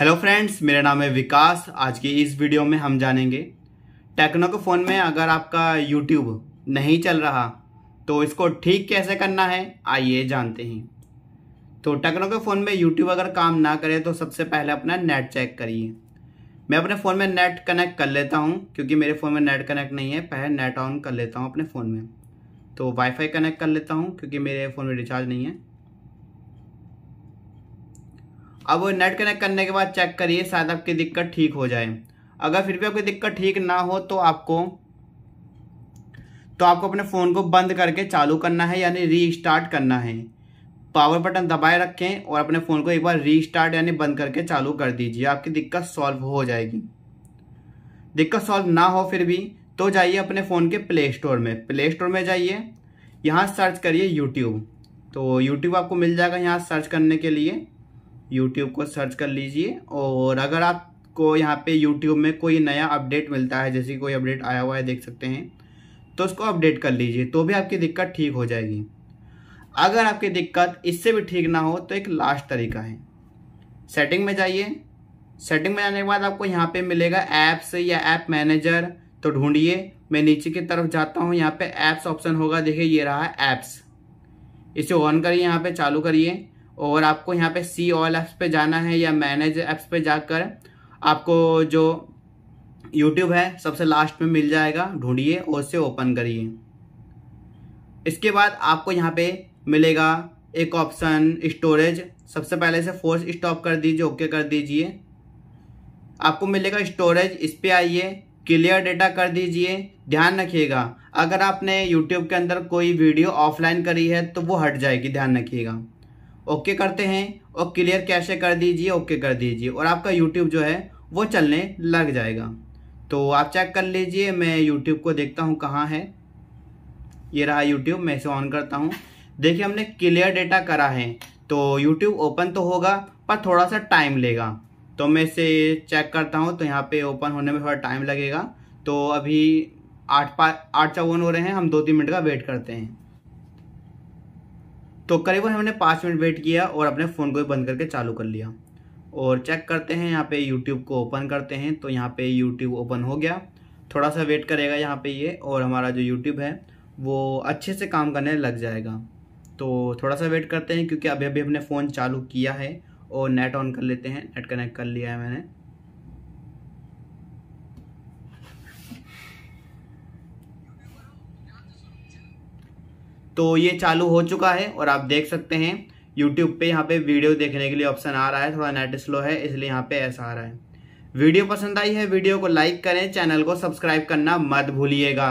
hello friends मेरा नाम है विकास आज के इस वीडियो में हम जानेंगे टेक्नो के फ़ोन में अगर आपका यूट्यूब नहीं चल रहा तो इसको ठीक कैसे करना है आइए जानते हैं तो टेक्नो के फ़ोन में यूट्यूब अगर काम ना करे तो सबसे पहले अपना नेट चेक करिए मैं अपने फ़ोन में नेट कनेक्ट कर लेता हूँ क्योंकि मेरे फ़ोन में नेट कनेक्ट नहीं है पहले नेट ऑन कर लेता हूँ अपने फ़ोन में तो वाईफाई कनेक्ट कर लेता हूँ क्योंकि मेरे फ़ोन में रिचार्ज नहीं है अब वो नेट कनेक्ट करने के बाद चेक करिए शायद आपकी दिक्कत ठीक हो जाए अगर फिर भी आपकी दिक्कत ठीक ना हो तो आपको तो आपको अपने फ़ोन को बंद करके चालू करना है यानी रीस्टार्ट करना है पावर बटन दबाए रखें और अपने फ़ोन को एक बार रीस्टार्ट यानी बंद करके चालू कर दीजिए आपकी दिक्कत सॉल्व हो जाएगी दिक्कत सॉल्व ना हो फिर भी तो जाइए अपने फ़ोन के प्ले स्टोर में प्ले स्टोर में जाइए यहाँ सर्च करिए यूट्यूब तो यूट्यूब आपको मिल जाएगा यहाँ सर्च करने के लिए यूट्यूब को सर्च कर लीजिए और अगर आपको यहाँ पे यूट्यूब में कोई नया अपडेट मिलता है जैसे कोई अपडेट आया हुआ है देख सकते हैं तो उसको अपडेट कर लीजिए तो भी आपकी दिक्कत ठीक हो जाएगी अगर आपकी दिक्कत इससे भी ठीक ना हो तो एक लास्ट तरीका है सेटिंग में जाइए सेटिंग में जाने के बाद आपको यहाँ पे मिलेगा ऐप्स या ऐप मैनेजर तो ढूंढिए मैं नीचे की तरफ जाता हूँ यहाँ पे ऐप्स ऑप्शन होगा देखिए ये रहा ऐप्स इसे ऑन करिए यहाँ पे चालू करिए और आपको यहाँ पे सी ऑल ऐप्स पे जाना है या मैनेज ऐप्स पे जाकर आपको जो यूट्यूब है सबसे लास्ट में मिल जाएगा ढूंढिए और उसे ओपन करिए इसके बाद आपको यहाँ पे मिलेगा एक ऑप्शन स्टोरेज सबसे पहले से फोर्स स्टॉप कर दीजिए ओके कर दीजिए आपको मिलेगा स्टोरेज इस पर आइए क्लियर डेटा कर दीजिए ध्यान रखिएगा अगर आपने यूट्यूब के अंदर कोई वीडियो ऑफलाइन करी है तो वो हट जाएगी ध्यान रखिएगा ओके करते हैं और क्लियर कैसे कर दीजिए ओके कर दीजिए और आपका यूट्यूब जो है वो चलने लग जाएगा तो आप चेक कर लीजिए मैं यूट्यूब को देखता हूँ कहाँ है ये रहा यूट्यूब मैं इसे ऑन करता हूँ देखिए हमने क्लियर डेटा करा है तो यूट्यूब ओपन तो होगा पर थोड़ा सा टाइम लेगा तो मैं इसे चेक करता हूँ तो यहाँ पे ओपन होने में थोड़ा टाइम लगेगा तो अभी आठ पा आठ चौवन हो रहे हैं हम दो तीन मिनट का वेट करते हैं तो करीबन हमने पाँच मिनट वेट किया और अपने फ़ोन को बंद करके चालू कर लिया और चेक करते हैं यहाँ पे यूट्यूब को ओपन करते हैं तो यहाँ पे यूट्यूब ओपन हो गया थोड़ा सा वेट करेगा यहाँ पे ये और हमारा जो यूट्यूब है वो अच्छे से काम करने लग जाएगा तो थोड़ा सा वेट करते हैं क्योंकि अभी अभी हमने फ़ोन चालू किया है और नेट ऑन कर लेते हैं नेट कनेक्ट कर लिया है मैंने तो ये चालू हो चुका है और आप देख सकते हैं यूट्यूब पे यहाँ पे वीडियो देखने के लिए ऑप्शन आ रहा है थोड़ा नेट स्लो है इसलिए यहाँ पे ऐसा आ रहा है वीडियो पसंद आई है वीडियो को लाइक करें चैनल को सब्सक्राइब करना मत भूलिएगा